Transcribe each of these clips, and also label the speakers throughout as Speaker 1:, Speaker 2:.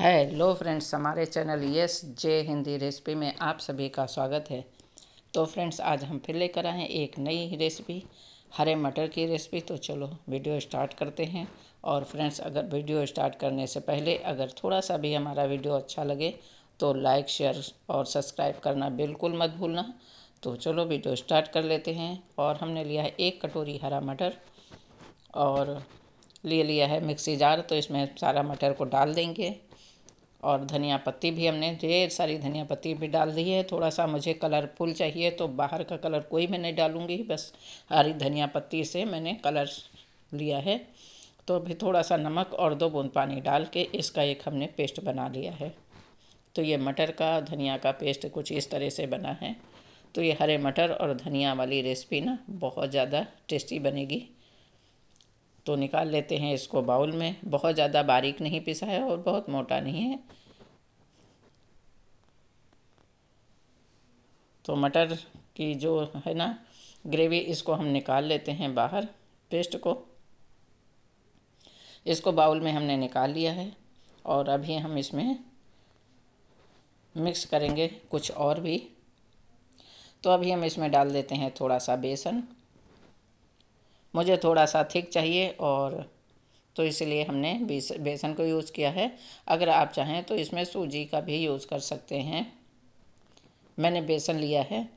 Speaker 1: hello friends हमारे channel yes J Hindi recipe में आप सभी का स्वागत है तो फ्रेंड्स आज हम फिर लेकर आए हैं एक नई रेसिपी हरे मटर की रेसिपी तो चलो वीडियो स्टार्ट करते हैं और फ्रेंड्स अगर वीडियो स्टार्ट करने से पहले अगर थोड़ा सा भी हमारा वीडियो अच्छा लगे तो लाइक शेयर और सब्सक्राइब करना बिल्कुल मत भूलना तो चलो वीडियो स्टार्ट कर लेते हैं और हमने लिया है एक कटोरी हरा मटर और ले लिया है मिक्सी जार तो इसमें सारा मटर को डाल देंगे और धनिया पत्ती भी हमने ढेर सारी धनिया पत्ती भी डाल दी है थोड़ा सा मुझे कलरफुल चाहिए तो बाहर का कलर कोई मैं नहीं डालूँगी बस हरी धनिया पत्ती से मैंने कलर लिया है तो अभी थोड़ा सा नमक और दो बूंद पानी डाल के इसका एक हमने पेस्ट बना लिया है तो ये मटर का धनिया का पेस्ट कुछ इस तरह से बना है तो ये हरे मटर और धनिया वाली रेसिपी ना बहुत ज़्यादा टेस्टी बनेगी तो निकाल लेते हैं इसको बाउल में बहुत ज़्यादा बारीक नहीं पिसा है और बहुत मोटा नहीं है तो मटर की जो है ना ग्रेवी इसको हम निकाल लेते हैं बाहर पेस्ट को इसको बाउल में हमने निकाल लिया है और अभी हम इसमें मिक्स करेंगे कुछ और भी तो अभी हम इसमें डाल देते हैं थोड़ा सा बेसन मुझे थोड़ा सा थिक चाहिए और तो इसलिए हमने बेसन को यूज़ किया है अगर आप चाहें तो इसमें सूजी का भी यूज़ कर सकते हैं मैंने बेसन लिया है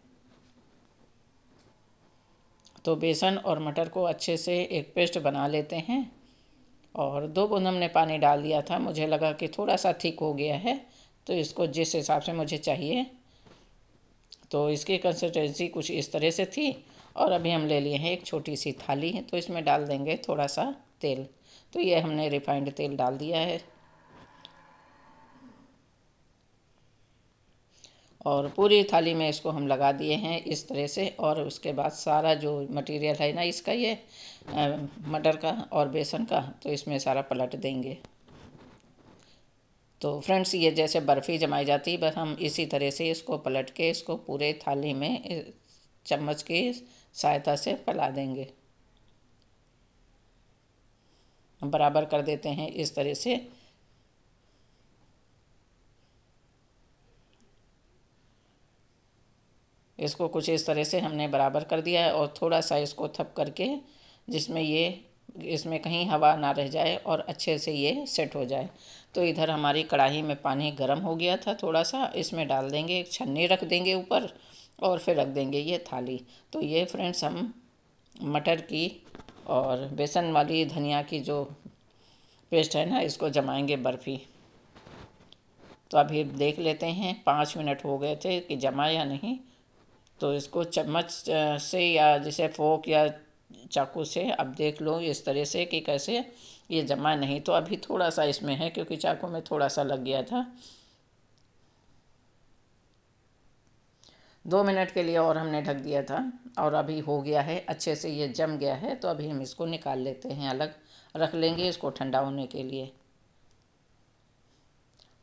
Speaker 1: तो बेसन और मटर को अच्छे से एक पेस्ट बना लेते हैं और दो बूंद हमने पानी डाल दिया था मुझे लगा कि थोड़ा सा ठीक हो गया है तो इसको जिस हिसाब से मुझे चाहिए तो इसकी कंसिस्टेंसी कुछ इस तरह से थी और अभी हम ले लिए हैं एक छोटी सी थाली है तो इसमें डाल देंगे थोड़ा सा तेल तो ये हमने रिफाइंड तेल डाल दिया है और पूरी थाली में इसको हम लगा दिए हैं इस तरह से और उसके बाद सारा जो मटेरियल है ना इसका ये मटर का और बेसन का तो इसमें सारा पलट देंगे तो फ्रेंड्स ये जैसे बर्फ़ी जमाई जाती है बस हम इसी तरह से इसको पलट के इसको पूरे थाली में चम्मच की सहायता से फैला देंगे बराबर कर देते हैं इस तरह से इसको कुछ इस तरह से हमने बराबर कर दिया है और थोड़ा सा इसको थप करके जिसमें ये इसमें कहीं हवा ना रह जाए और अच्छे से ये सेट हो जाए तो इधर हमारी कढ़ाई में पानी गर्म हो गया था थोड़ा सा इसमें डाल देंगे छन्नी रख देंगे ऊपर और फिर रख देंगे ये थाली तो ये फ्रेंड्स हम मटर की और बेसन वाली धनिया की जो पेस्ट है ना इसको जमाएंगे बर्फ़ी तो अभी देख लेते हैं पाँच मिनट हो गए थे कि जमा या नहीं तो इसको चम्मच से या जैसे फोक या चाकू से आप देख लो इस तरह से कि कैसे ये जमा नहीं तो अभी थोड़ा सा इसमें है क्योंकि चाकू में थोड़ा सा लग गया था दो मिनट के लिए और हमने ढक दिया था और अभी हो गया है अच्छे से ये जम गया है तो अभी हम इसको निकाल लेते हैं अलग रख लेंगे इसको ठंडा होने के लिए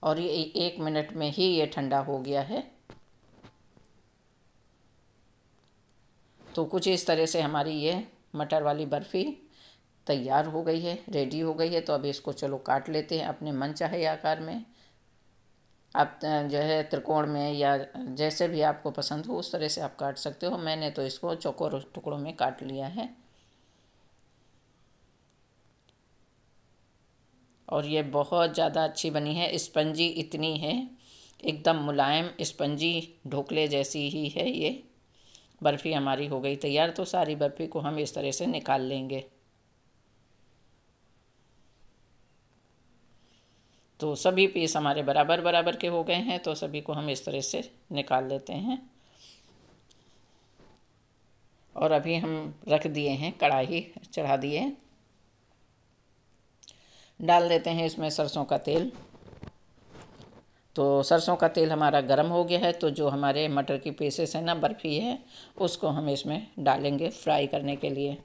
Speaker 1: और ये एक मिनट में ही ये ठंडा हो गया है तो कुछ इस तरह से हमारी ये मटर वाली बर्फ़ी तैयार हो गई है रेडी हो गई है तो अभी इसको चलो काट लेते हैं अपने मन चाहे आकार में आप जो है त्रिकोण में या जैसे भी आपको पसंद हो उस तरह से आप काट सकते हो मैंने तो इसको चौकोर टुकड़ों में काट लिया है और ये बहुत ज़्यादा अच्छी बनी है स्पंजी इतनी है एकदम मुलायम स्पंजी ढोकले जैसी ही है ये बर्फ़ी हमारी हो गई तैयार तो सारी बर्फ़ी को हम इस तरह से निकाल लेंगे तो सभी पीस हमारे बराबर बराबर के हो गए हैं तो सभी को हम इस तरह से निकाल लेते हैं और अभी हम रख दिए हैं कढ़ाई चढ़ा दिए डाल देते हैं इसमें सरसों का तेल तो सरसों का तेल हमारा गर्म हो गया है तो जो हमारे मटर की पीसेस हैं ना बर्फ़ी है उसको हम इसमें डालेंगे फ्राई करने के लिए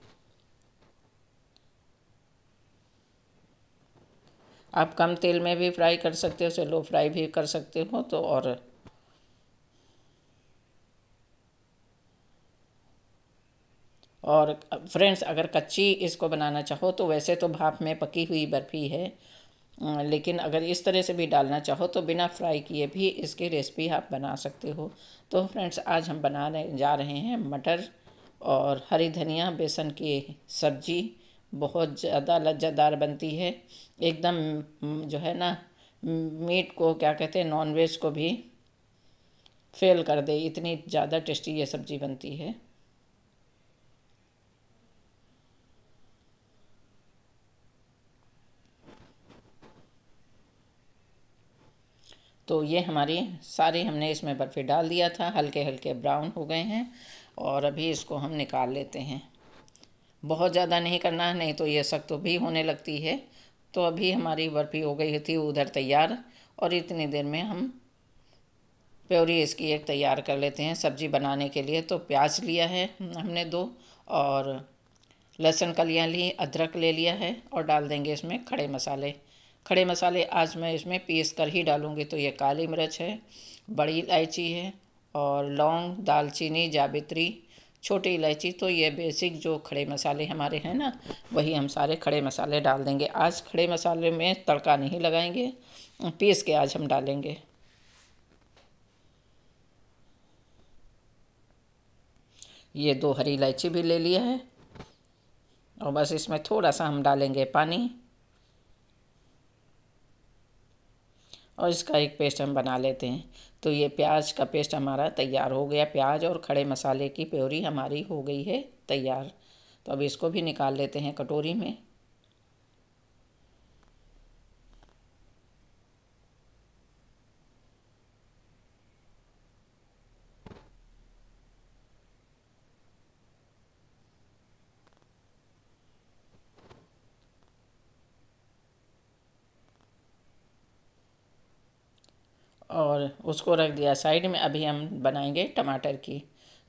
Speaker 1: आप कम तेल में भी फ्राई कर सकते हो उसे लो फ्राई भी कर सकते हो तो और और फ्रेंड्स अगर कच्ची इसको बनाना चाहो तो वैसे तो भाप में पकी हुई बर्फ़ी है लेकिन अगर इस तरह से भी डालना चाहो तो बिना फ्राई किए भी इसकी रेसिपी आप बना सकते हो तो फ्रेंड्स आज हम बना रहे जा रहे हैं मटर और हरी धनिया बेसन की सब्जी बहुत ज़्यादा लज्जादार बनती है एकदम जो है ना मीट को क्या कहते हैं नॉनवेज को भी फेल कर दे इतनी ज़्यादा टेस्टी ये सब्ज़ी बनती है तो ये हमारी सारी हमने इसमें बर्फ़ी डाल दिया था हल्के हल्के ब्राउन हो गए हैं और अभी इसको हम निकाल लेते हैं बहुत ज़्यादा नहीं करना है नहीं तो ये सख्त तो भी होने लगती है तो अभी हमारी बर्फ़ी हो गई थी उधर तैयार और इतनी देर में हम प्योरी इसकी एक तैयार कर लेते हैं सब्ज़ी बनाने के लिए तो प्याज लिया है हमने दो और लहसुन कलियाँ ली अदरक ले लिया है और डाल देंगे इसमें खड़े मसाले खड़े मसाले आज मैं इसमें पीस कर ही डालूँगी तो ये काली मिर्च है बड़ी इलायची है और लौंग दालचीनी जावित्री छोटी इलायची तो ये बेसिक जो खड़े मसाले हमारे हैं ना वही हम सारे खड़े मसाले डाल देंगे आज खड़े मसाले में तड़का नहीं लगाएंगे पीस के आज हम डालेंगे ये दो हरी इलायची भी ले लिया है और बस इसमें थोड़ा सा हम डालेंगे पानी और इसका एक पेस्ट हम बना लेते हैं तो ये प्याज का पेस्ट हमारा तैयार हो गया प्याज और खड़े मसाले की प्योरी हमारी हो गई है तैयार तो अब इसको भी निकाल लेते हैं कटोरी में और उसको रख दिया साइड में अभी हम बनाएंगे टमाटर की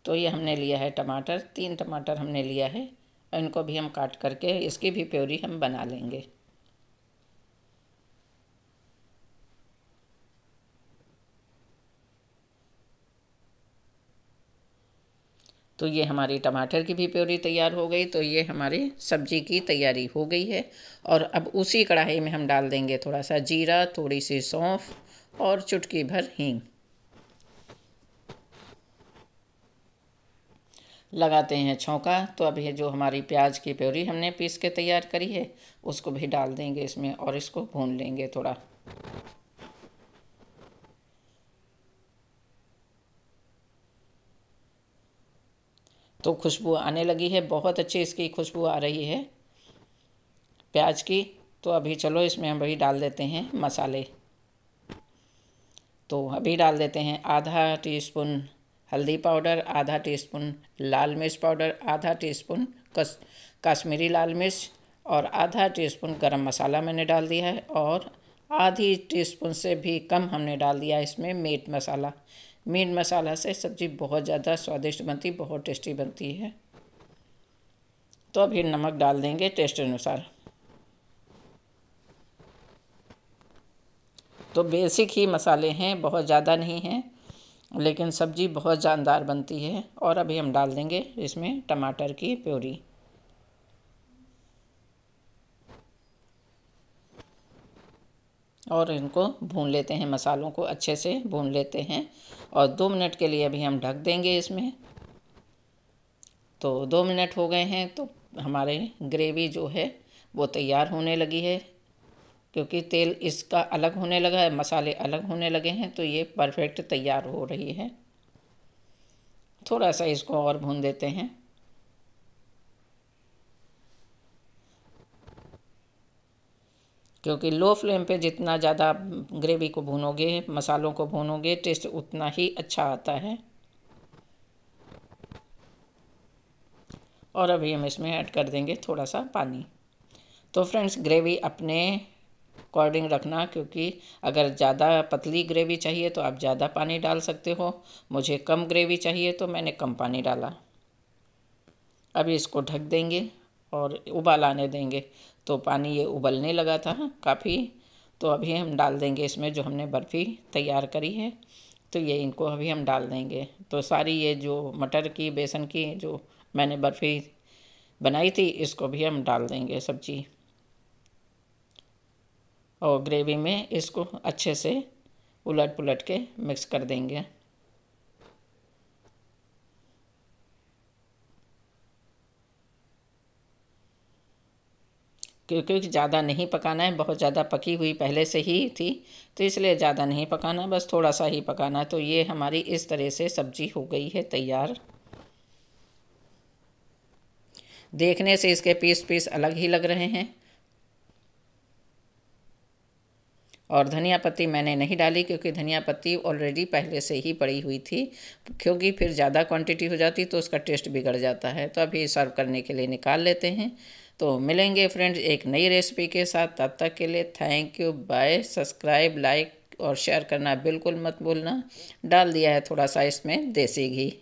Speaker 1: तो ये हमने लिया है टमाटर तीन टमाटर हमने लिया है और इनको भी हम काट करके इसकी भी प्योरी हम बना लेंगे तो ये हमारी टमाटर की भी प्योरी तैयार हो गई तो ये हमारी सब्जी की तैयारी हो गई है और अब उसी कढ़ाई में हम डाल देंगे थोड़ा सा जीरा थोड़ी सी सौंफ और चुटकी भर हींग लगाते हैं छौंका तो अभी जो हमारी प्याज की प्योरी हमने पीस के तैयार करी है उसको भी डाल देंगे इसमें और इसको भून लेंगे थोड़ा तो खुशबू आने लगी है बहुत अच्छी इसकी खुशबू आ रही है प्याज की तो अभी चलो इसमें हम भी डाल देते हैं मसाले तो अभी डाल देते हैं आधा टीस्पून हल्दी पाउडर आधा टीस्पून लाल मिर्च पाउडर आधा टीस्पून कस काश्मीरी लाल मिर्च और आधा टीस्पून गरम मसाला मैंने डाल दिया है और आधी टीस्पून से भी कम हमने डाल दिया इसमें मीट मसाला मीट मसाला से सब्ज़ी बहुत ज़्यादा स्वादिष्ट बनती बहुत टेस्टी बनती है तो अभी नमक डाल देंगे टेस्ट अनुसार तो बेसिक ही मसाले हैं बहुत ज़्यादा नहीं हैं लेकिन सब्ज़ी बहुत जानदार बनती है और अभी हम डाल देंगे इसमें टमाटर की प्योरी और इनको भून लेते हैं मसालों को अच्छे से भून लेते हैं और दो मिनट के लिए अभी हम ढक देंगे इसमें तो दो मिनट हो गए हैं तो हमारे ग्रेवी जो है वो तैयार होने लगी है क्योंकि तेल इसका अलग होने लगा है मसाले अलग होने लगे हैं तो ये परफेक्ट तैयार हो रही है थोड़ा सा इसको और भून देते हैं क्योंकि लो फ्लेम पे जितना ज़्यादा ग्रेवी को भूनोगे मसालों को भूनोगे टेस्ट उतना ही अच्छा आता है और अभी हम इसमें ऐड कर देंगे थोड़ा सा पानी तो फ्रेंड्स ग्रेवी अपने अकॉर्डिंग रखना क्योंकि अगर ज़्यादा पतली ग्रेवी चाहिए तो आप ज़्यादा पानी डाल सकते हो मुझे कम ग्रेवी चाहिए तो मैंने कम पानी डाला अभी इसको ढक देंगे और उबाल आने देंगे तो पानी ये उबलने लगा था काफ़ी तो अभी हम डाल देंगे इसमें जो हमने बर्फ़ी तैयार करी है तो ये इनको अभी हम डाल देंगे तो सारी ये जो मटर की बेसन की जो मैंने बर्फ़ी बनाई थी इसको भी हम डाल देंगे सब्जी और ग्रेवी में इसको अच्छे से उलट पुलट के मिक्स कर देंगे क्योंकि ज़्यादा नहीं पकाना है बहुत ज़्यादा पकी हुई पहले से ही थी तो इसलिए ज़्यादा नहीं पकाना है बस थोड़ा सा ही पकाना है तो ये हमारी इस तरह से सब्जी हो गई है तैयार देखने से इसके पीस पीस अलग ही लग रहे हैं और धनिया पत्ती मैंने नहीं डाली क्योंकि धनिया पत्ती ऑलरेडी पहले से ही पड़ी हुई थी क्योंकि फिर ज़्यादा क्वांटिटी हो जाती तो उसका टेस्ट बिगड़ जाता है तो अभी सर्व करने के लिए निकाल लेते हैं तो मिलेंगे फ्रेंड्स एक नई रेसिपी के साथ तब तक के लिए thank you bye subscribe like और शेयर करना बिल्कुल मत भूलना डाल दिया है थोड़ा सा इसमें देसी घी